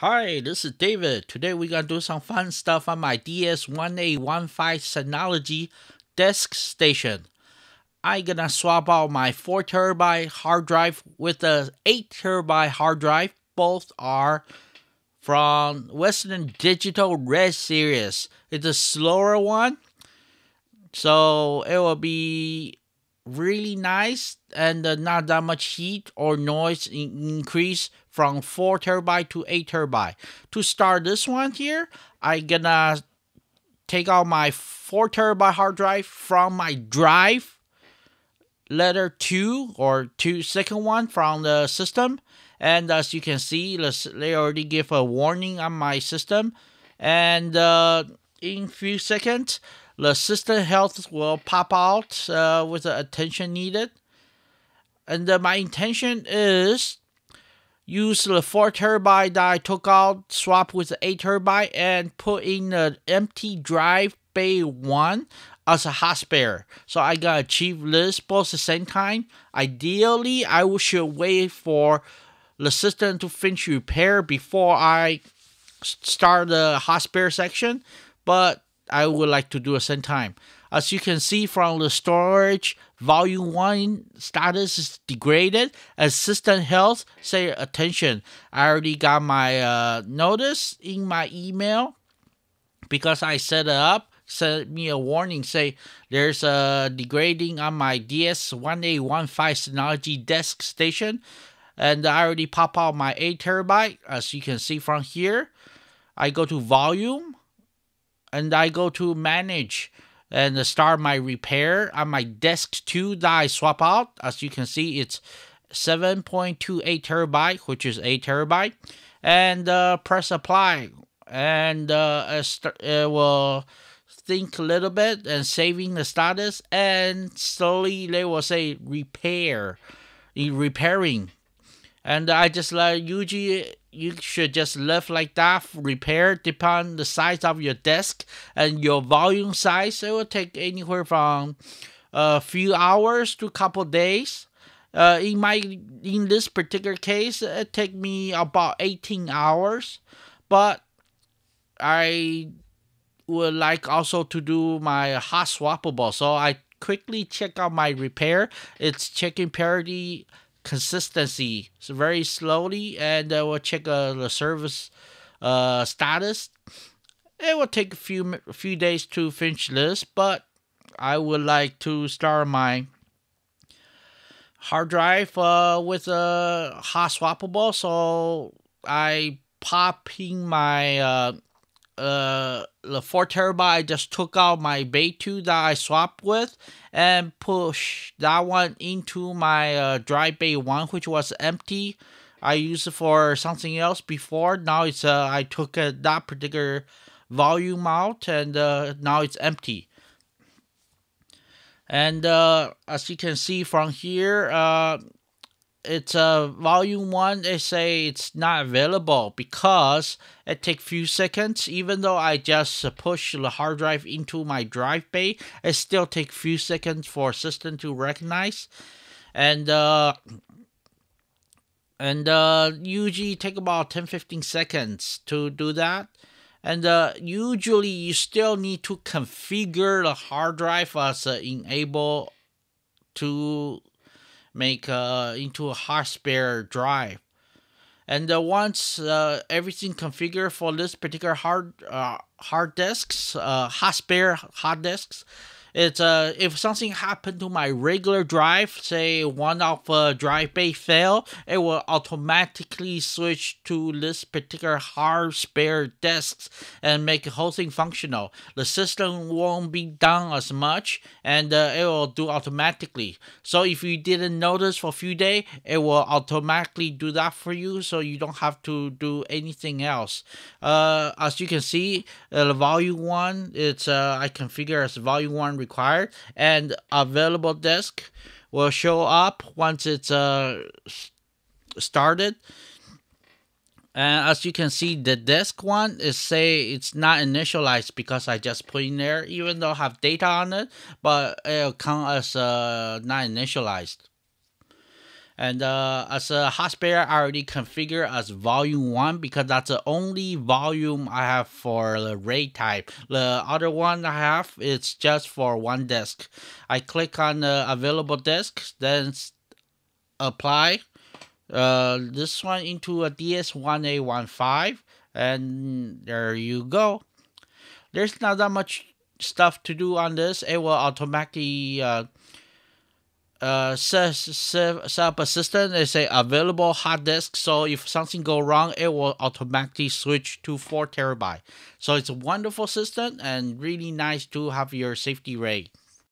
Hi, this is David. Today we're gonna do some fun stuff on my DS1815 Synology desk station. I'm gonna swap out my 4TB hard drive with a 8TB hard drive. Both are from Western Digital Red Series. It's a slower one, so it will be really nice and uh, not that much heat or noise in- increase from 4 terabyte to 8 terabyte. To start this one here, I gonna take out my 4 terabyte hard drive from my drive letter 2 or 2 second one from the system and as you can see they already give a warning on my system and uh, in few seconds the sister health will pop out uh, with the attention needed. And uh, my intention is use the 4 terabyte that I took out, swap with the 8 terabyte, and put in the empty drive bay 1 as a hot spare. So I got achieve this both at the same time. Ideally, I should wait for the system to finish repair before I start the hot spare section. But I would like to do the same time. As you can see from the storage, volume 1 status is degraded. Assistant health, say attention. I already got my uh, notice in my email because I set it up. Sent me a warning say there's a degrading on my DS1815 Synology desk station. And I already pop out my 8 terabyte. As you can see from here, I go to volume and I go to manage and start my repair on my desk 2 that I swap out. As you can see, it's 7.28 terabyte, which is 8 terabyte. And uh, press apply. And uh, it uh, uh, will think a little bit and saving the status. And slowly they will say repair, repairing. And I just let UG you should just left like that, repair depend the size of your desk and your volume size. It will take anywhere from a uh, few hours to a couple days. Uh, in my in this particular case, it take me about 18 hours, but I would like also to do my hot swappable. So I quickly check out my repair. It's checking parity consistency so very slowly and uh, we'll check uh, the service uh, status. It will take a few a few days to finish this, but I would like to start my hard drive uh, with a hot swappable. So I popping my uh, uh, the 4 terabyte, I just took out my Bay2 that I swapped with and push that one into my uh, dry Bay 1, which was empty. I used it for something else before. Now it's uh, I took uh, that particular volume out and uh, now it's empty. And uh, as you can see from here, uh, it's a uh, volume one. They say it's not available because it take few seconds. Even though I just push the hard drive into my drive bay, it still take few seconds for system to recognize, and uh, and uh, usually take about 10-15 seconds to do that. And uh, usually you still need to configure the hard drive as uh, enable to make uh, into a hot spare drive. And uh, once uh, everything configured for this particular hard uh, hard disks, uh, hot spare hard disks, it's uh, if something happened to my regular drive, say one of a uh, drive bay fail, it will automatically switch to this particular hard spare disks and make the whole thing functional. The system won't be down as much and uh, it will do automatically. So if you didn't notice for a few days, it will automatically do that for you so you don't have to do anything else. Uh, as you can see, uh, the volume 1, it's uh, I configure as volume 1 required and available disk will show up once it's uh, started. And as you can see, the disk one is say it's not initialized because I just put in there, even though I have data on it, but it'll count as uh, not initialized. And uh, as a hot spare, I already configure as volume 1 because that's the only volume I have for the RAID type. The other one I have, is just for one disk. I click on the available disk, then apply uh, this one into a DS1815 and there you go. There's not that much stuff to do on this. It will automatically... Uh, uh SAP assistant is a available hard disk so if something go wrong it will automatically switch to 4 terabyte so it's a wonderful system and really nice to have your safety rate